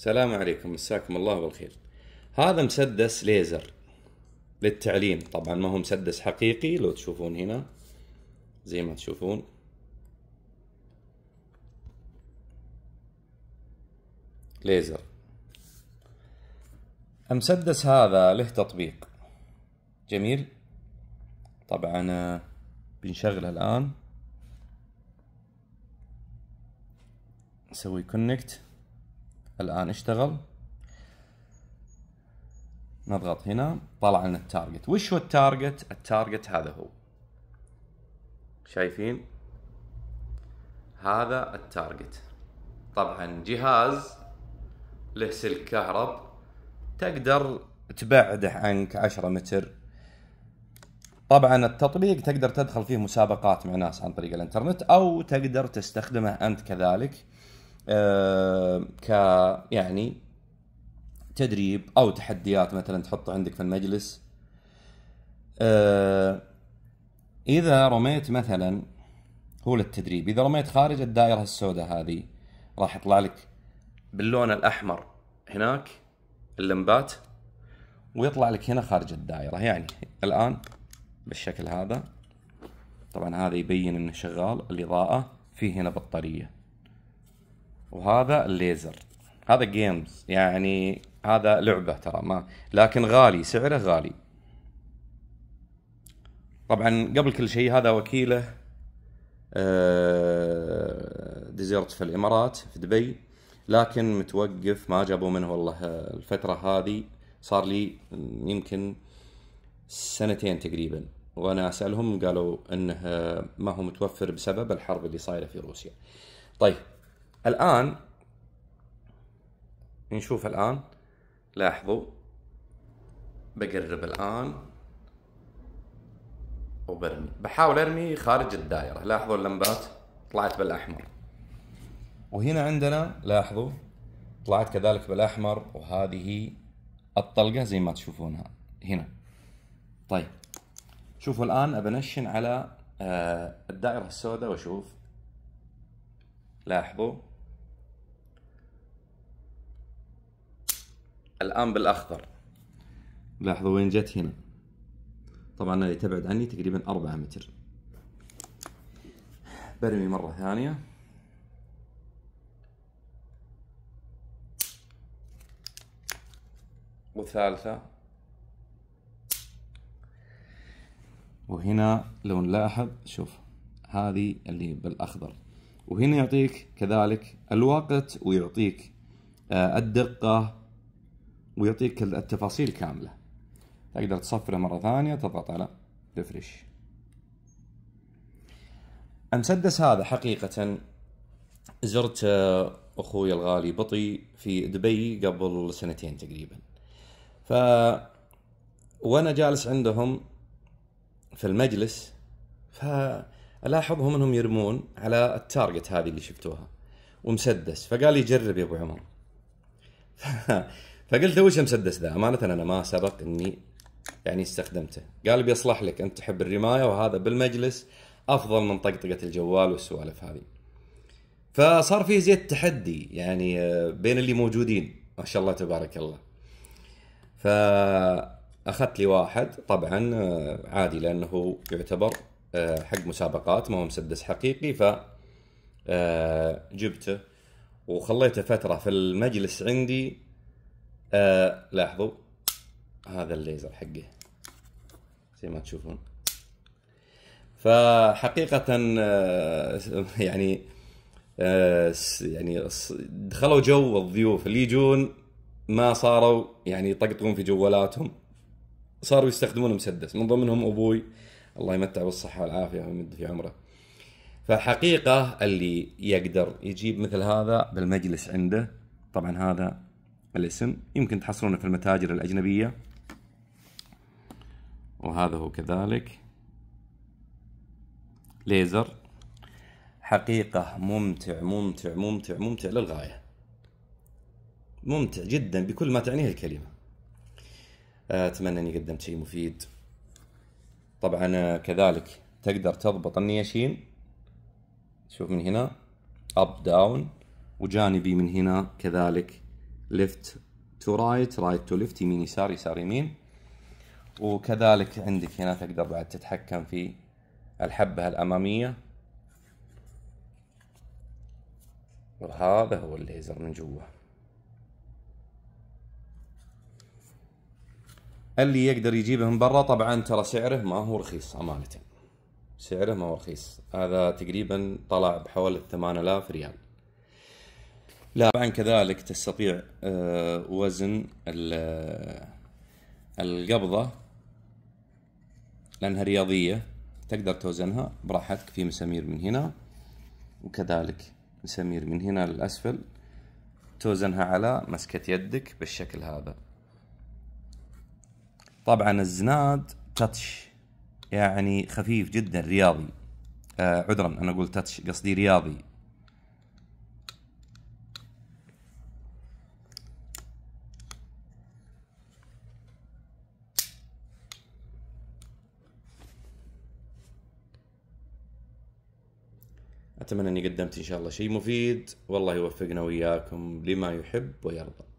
السلام عليكم مساكم الله بالخير هذا مسدس ليزر للتعليم طبعا ما هو مسدس حقيقي لو تشوفون هنا زي ما تشوفون ليزر المسدس هذا له تطبيق جميل طبعا آه، بنشغله الان نسوي كونكت الآن اشتغل نضغط هنا طلع لنا التارجت وش هو التارجت التارجت هذا هو شايفين هذا التارجت طبعا جهاز له سلك كهرب تقدر تبعده عنك 10 متر طبعا التطبيق تقدر تدخل فيه مسابقات مع ناس عن طريق الانترنت او تقدر تستخدمه انت كذلك آه، ك يعني تدريب او تحديات مثلا تحطه عندك في المجلس آه، اذا رميت مثلا هو للتدريب اذا رميت خارج الدائره السوداء هذه راح يطلع لك باللون الاحمر هناك اللمبات ويطلع لك هنا خارج الدائره يعني الان بالشكل هذا طبعا هذا يبين انه شغال الاضاءه في هنا بطاريه وهذا الليزر هذا جيمز يعني هذا لعبه ترى ما لكن غالي سعره غالي طبعا قبل كل شيء هذا وكيله آه، ديزيرت في الامارات في دبي لكن متوقف ما جابوا منه والله الفتره هذه صار لي يمكن سنتين تقريبا وانا اسالهم قالوا انه ما هو متوفر بسبب الحرب اللي صايره في روسيا طيب الآن نشوف الآن لاحظوا بقرب الآن وبرمي بحاول أرمي خارج الدائرة لاحظوا اللمبات طلعت بالأحمر وهنا عندنا لاحظوا طلعت كذلك بالأحمر وهذه الطلقة زي ما تشوفونها هنا طيب شوفوا الآن أبنشن على آه، الدائرة السوداء وأشوف لاحظوا الان بالاخضر لاحظوا وين جت هنا طبعا هذه تبعد عني تقريبا 4 متر برمي مرة ثانية وثالثة وهنا لو نلاحظ شوف هذه اللي بالأخضر وهنا يعطيك كذلك الوقت ويعطيك آه، الدقة ويعطيك التفاصيل كاملة تقدر تصفره مرة ثانية تضغط على ريفرش المسدس هذا حقيقة زرت آه، أخوي الغالي بطي في دبي قبل سنتين تقريبا ف وأنا جالس عندهم في المجلس فألاحظهم أنهم يرمون على التارجت هذه اللي شفتوها ومسدس فقال لي جرب يا أبو عمر فقلت له وش المسدس ذا؟ امانه انا ما سبق اني يعني استخدمته قال بيصلح لك انت تحب الرمايه وهذا بالمجلس افضل من طقطقه الجوال والسوالف هذه فصار في زيت تحدي يعني آه، بين اللي موجودين ما شاء الله تبارك الله فاخذت لي واحد طبعا آه، عادي لانه يعتبر آه، حق مسابقات ما هو مسدس حقيقي ف جبته وخليته فتره في المجلس عندي آه لاحظوا هذا الليزر حقه زي ما تشوفون فحقيقة آه، يعني آه، يعني دخلوا جو الضيوف اللي يجون ما صاروا يعني يطقطقون في جوالاتهم صاروا يستخدمون مسدس من ضمنهم ابوي الله يمتع بالصحة والعافية ويمد في عمره فحقيقة اللي يقدر يجيب مثل هذا بالمجلس عنده طبعا هذا الاسم يمكن تحصلونه في المتاجر الأجنبية وهذا هو كذلك ليزر حقيقة ممتع ممتع ممتع ممتع للغاية ممتع جدا بكل ما تعنيه الكلمة آه، أتمنى أني قدمت شيء مفيد طبعا آه، كذلك تقدر تضبط النياشين شوف من هنا أب داون وجانبي من هنا كذلك ليفت تو رايت رايت تو ليفت يمين يسار يسار يمين وكذلك عندك هنا تقدر بعد تتحكم في الحبة الأمامية وهذا هو الليزر من جوا اللي يقدر يجيبه من برا طبعا ترى سعره ما هو رخيص أمانة سعره ما هو رخيص هذا تقريبا طلع بحوالي 8000 ريال لا طبعا كذلك تستطيع آه، وزن آه، القبضة لأنها رياضية تقدر توزنها براحتك في مسامير من هنا وكذلك مسامير من هنا للأسفل توزنها على مسكة يدك بالشكل هذا طبعا الزناد تاتش يعني خفيف جدا رياضي آه، عذرا انا اقول تاتش قصدي رياضي اتمنى اني قدمت ان شاء الله شيء مفيد والله يوفقنا واياكم لما يحب ويرضى